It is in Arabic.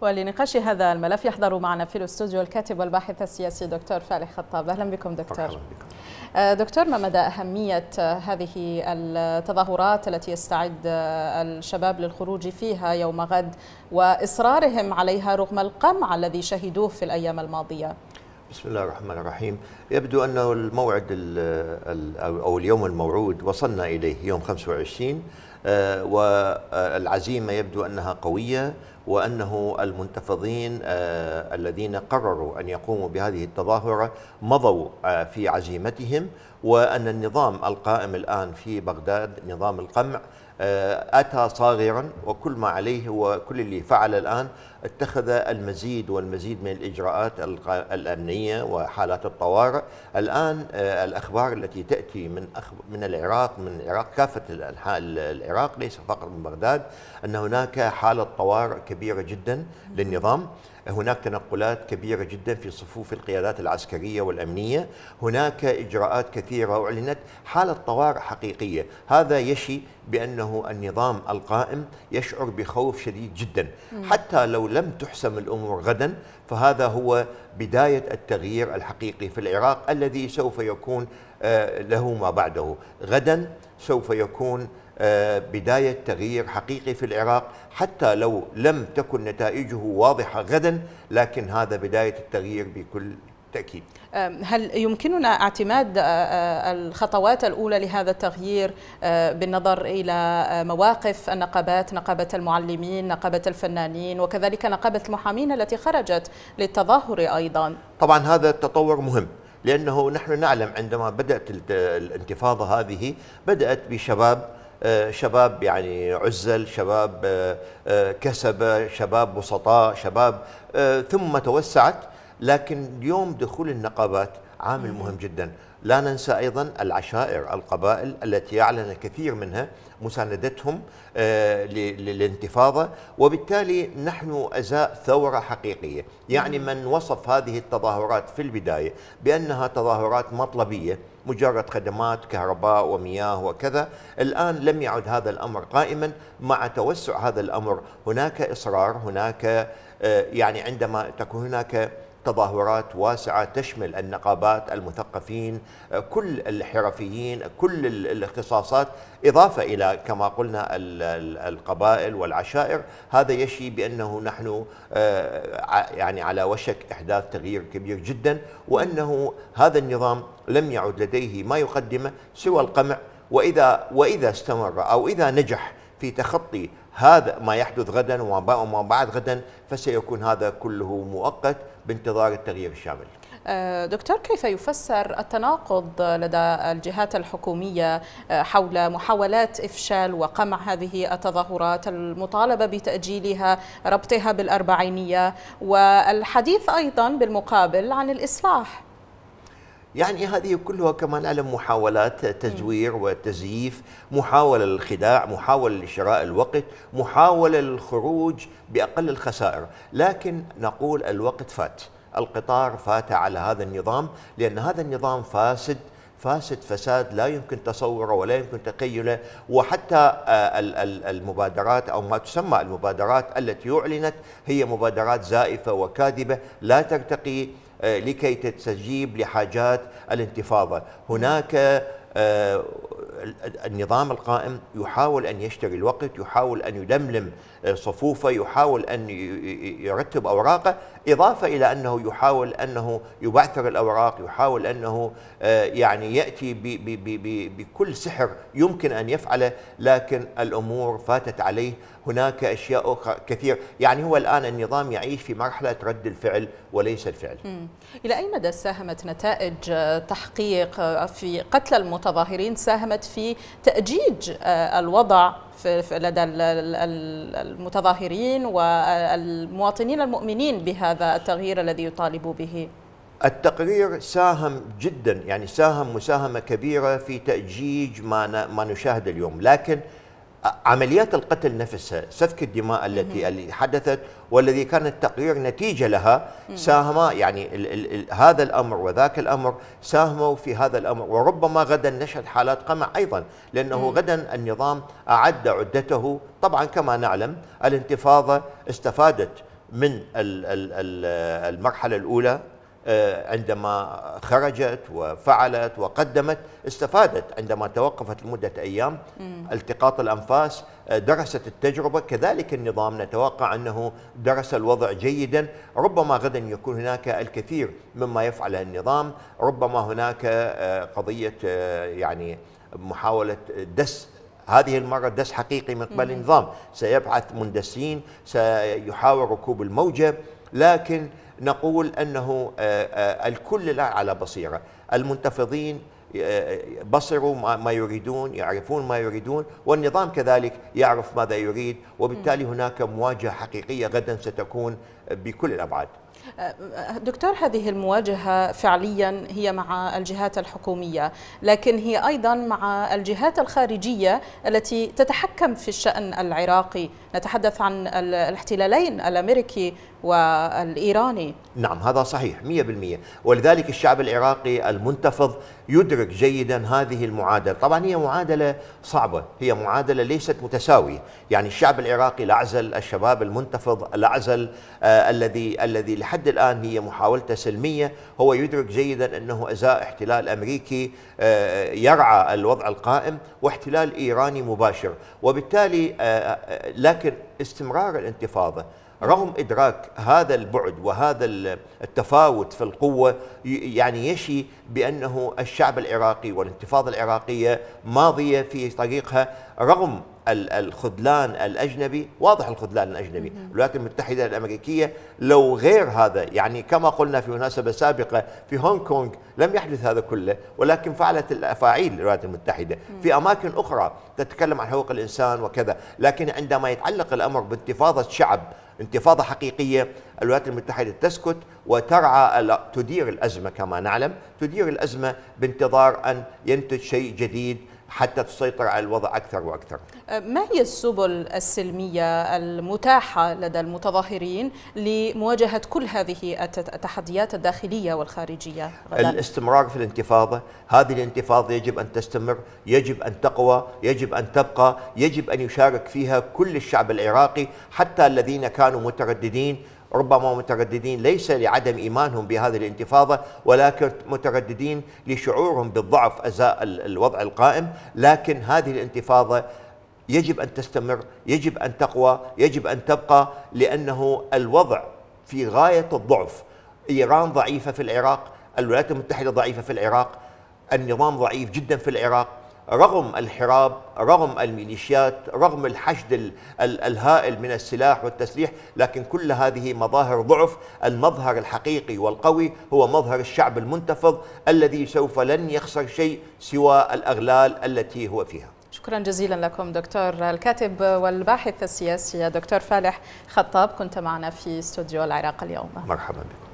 ولنقاش هذا الملف يحضر معنا في الاستوديو الكاتب والباحث السياسي دكتور فالح خطاب اهلا بكم دكتور أهلا بكم. آه، دكتور ما مدى اهميه هذه التظاهرات التي يستعد الشباب للخروج فيها يوم غد واصرارهم عليها رغم القمع الذي شهدوه في الايام الماضيه بسم الله الرحمن الرحيم يبدو أنه الموعد أو اليوم الموعود وصلنا إليه يوم 25 آه، والعزيمة يبدو أنها قوية وأنه المنتفضين آه، الذين قرروا أن يقوموا بهذه التظاهرة مضوا آه، في عزيمتهم وأن النظام القائم الآن في بغداد نظام القمع آه، أتى صاغرا وكل ما عليه وكل اللي فعل الآن اتخذ المزيد والمزيد من الإجراءات الأمنية وحالات الطوارئ الآن آه، الأخبار التي تأتي من من العراق من العراق كافة العراق ليس فقط من بغداد أن هناك حالة طوارئ كبيرة جدا للنظام هناك تنقلات كبيرة جدا في صفوف القيادات العسكرية والأمنية هناك إجراءات كثيرة أعلنت حالة طوارئ حقيقية هذا يشي بأنه النظام القائم يشعر بخوف شديد جدا حتى لو لم تحسم الأمور غدا فهذا هو بداية التغيير الحقيقي في العراق الذي سوف يكون آه، له ما بعده غدا سوف يكون آه، بداية تغيير حقيقي في العراق حتى لو لم تكن نتائجه واضحة غدا لكن هذا بداية التغيير بكل بالتأكيد هل يمكننا اعتماد آه، آه، الخطوات الأولى لهذا التغيير آه، بالنظر إلى مواقف النقابات نقابة المعلمين نقابة الفنانين وكذلك نقابة المحامين التي خرجت للتظاهر أيضا طبعا هذا التطور مهم لأنه نحن نعلم عندما بدأت الانتفاضة هذه بدأت بشباب شباب يعني عزل شباب كسب شباب بسطاء شباب ثم توسعت لكن اليوم دخول النقابات عامل مهم جدا لا ننسى أيضا العشائر القبائل التي أعلن الكثير منها مساندتهم آه، للانتفاضة وبالتالي نحن أزاء ثورة حقيقية يعني من وصف هذه التظاهرات في البداية بأنها تظاهرات مطلبية مجرد خدمات كهرباء ومياه وكذا الآن لم يعد هذا الأمر قائما مع توسع هذا الأمر هناك إصرار هناك آه، يعني عندما تكون هناك تظاهرات واسعة تشمل النقابات المثقفين كل الحرفيين كل الاختصاصات إضافة إلى كما قلنا القبائل والعشائر هذا يشي بأنه نحن آه، يعني على وشك إحداث تغيير كبير جدا وأنه هذا النظام لم يعد لديه ما يقدمه سوى القمع وإذا, وإذا استمر أو إذا نجح في تخطي هذا ما يحدث غدا وما بعد غدا فسيكون هذا كله مؤقت بانتظار التغيير الشامل أه، دكتور كيف يفسر التناقض لدى الجهات الحكومية أه، حول محاولات إفشال وقمع هذه التظاهرات المطالبة بتأجيلها ربطها بالأربعينية والحديث أيضا بالمقابل عن الإصلاح يعني هذه كلها كما نعلم محاولات تزوير وتزييف محاولة للخداع محاولة لشراء الوقت محاولة للخروج بأقل الخسائر لكن نقول الوقت فات القطار فات على هذا النظام لأن هذا النظام فاسد فاسد فساد لا يمكن تصوره ولا يمكن تخيله وحتى آه، المبادرات او ما تسمى المبادرات التي اعلنت هي مبادرات زائفه وكاذبه لا ترتقي آه، لكي تستجيب لحاجات الانتفاضة هناك آه، النظام القائم يحاول أن يشتري الوقت يحاول أن يلملم آه، صفوفه يحاول أن يرتب أوراقه إضافة إلى أنه يحاول أنه يبعثر الأوراق يحاول أنه آه، يعني يأتي بكل سحر يمكن أن يفعله لكن الأمور فاتت عليه هناك أشياء أخرى كثير يعني هو الآن النظام يعيش في مرحلة رد الفعل وليس الفعل إلى أي مدى ساهمت نتائج آه، تحقيق في قتل المتظاهرين ساهمت في في تأجيج آه، الوضع لدى المتظاهرين والمواطنين المؤمنين بهذا التغيير الذي يطالبوا به التقرير ساهم جدا يعني ساهم مساهمة كبيرة في تأجيج ما, نشاهد اليوم لكن عمليات القتل نفسها سفك الدماء التي نعم. اللي حدثت والذي كان التقرير نتيجة لها ساهم يعني ال ال ال هذا الأمر وذاك الأمر ساهموا في هذا الأمر وربما غدا نشهد حالات قمع أيضا لأنه غدا النظام أعد عدته طبعا كما نعلم الانتفاضة استفادت من المرحلة الأولى آه، عندما خرجت وفعلت وقدمت استفادت عندما توقفت لمدة أيام التقاط الأنفاس آه، درست التجربة كذلك النظام نتوقع أنه درس الوضع جيدا ربما غدا يكون هناك الكثير مما يفعله النظام ربما هناك آه، قضية يعني محاولة دس هذه المرة دس حقيقي من قبل النظام سيبعث مندسين سيحاول ركوب الموجة لكن نقول أنه آه، آه، الكل لا على بصيرة المنتفضين آه، بصروا ما يريدون يعرفون ما يريدون والنظام كذلك يعرف ماذا يريد وبالتالي هناك مواجهة حقيقية غدا ستكون بكل الأبعاد دكتور هذه المواجهة فعليا هي مع الجهات الحكومية لكن هي أيضا مع الجهات الخارجية التي تتحكم في الشأن العراقي نتحدث عن الاحتلالين الأمريكي والإيراني نعم هذا صحيح 100% ولذلك الشعب العراقي المنتفض يدرك جيدا هذه المعادلة طبعا هي معادلة صعبة هي معادلة ليست متساوية يعني الشعب العراقي الأعزل الشباب المنتفض الأعزل آه الذي الذي لحد الآن هي محاولته سلمية هو يدرك جيدا أنه أزاء احتلال أمريكي آه، يرعى الوضع القائم واحتلال إيراني مباشر وبالتالي آه، آه، لكن استمرار الانتفاضة رغم ادراك هذا البعد وهذا التفاوت في القوه يعني يشي بانه الشعب العراقي والانتفاضه العراقيه ماضيه في طريقها رغم الخذلان الأجنبي واضح الخذلان الأجنبي الولايات المتحدة الأمريكية لو غير هذا يعني كما قلنا في مناسبة سابقة في هونغ كونغ لم يحدث هذا كله ولكن فعلت الأفاعيل الولايات المتحدة في أماكن أخرى تتكلم عن حقوق الإنسان وكذا لكن عندما يتعلق الأمر بانتفاضة شعب انتفاضة حقيقية الولايات المتحدة تسكت وترعى تدير الأزمة كما نعلم تدير الأزمة بانتظار أن ينتج شيء جديد حتى تسيطر على الوضع أكثر وأكثر أه، ما هي السبل السلمية المتاحة لدى المتظاهرين لمواجهة كل هذه التحديات الداخلية والخارجية غدا؟ الاستمرار في الانتفاضة هذه الانتفاضة يجب أن تستمر يجب أن تقوى يجب أن تبقى يجب أن يشارك فيها كل الشعب العراقي حتى الذين كانوا مترددين ربما مترددين ليس لعدم ايمانهم بهذه الانتفاضه ولكن مترددين لشعورهم بالضعف ازاء الوضع القائم، لكن هذه الانتفاضه يجب ان تستمر، يجب ان تقوى، يجب ان تبقى لانه الوضع في غايه الضعف. ايران ضعيفه في العراق، الولايات المتحده ضعيفه في العراق، النظام ضعيف جدا في العراق، رغم الحراب رغم الميليشيات رغم الحشد الهائل من السلاح والتسليح لكن كل هذه مظاهر ضعف المظهر الحقيقي والقوي هو مظهر الشعب المنتفض الذي سوف لن يخسر شيء سوى الأغلال التي هو فيها شكرا جزيلا لكم دكتور الكاتب والباحث السياسي دكتور فالح خطاب كنت معنا في استوديو العراق اليوم مرحبا بكم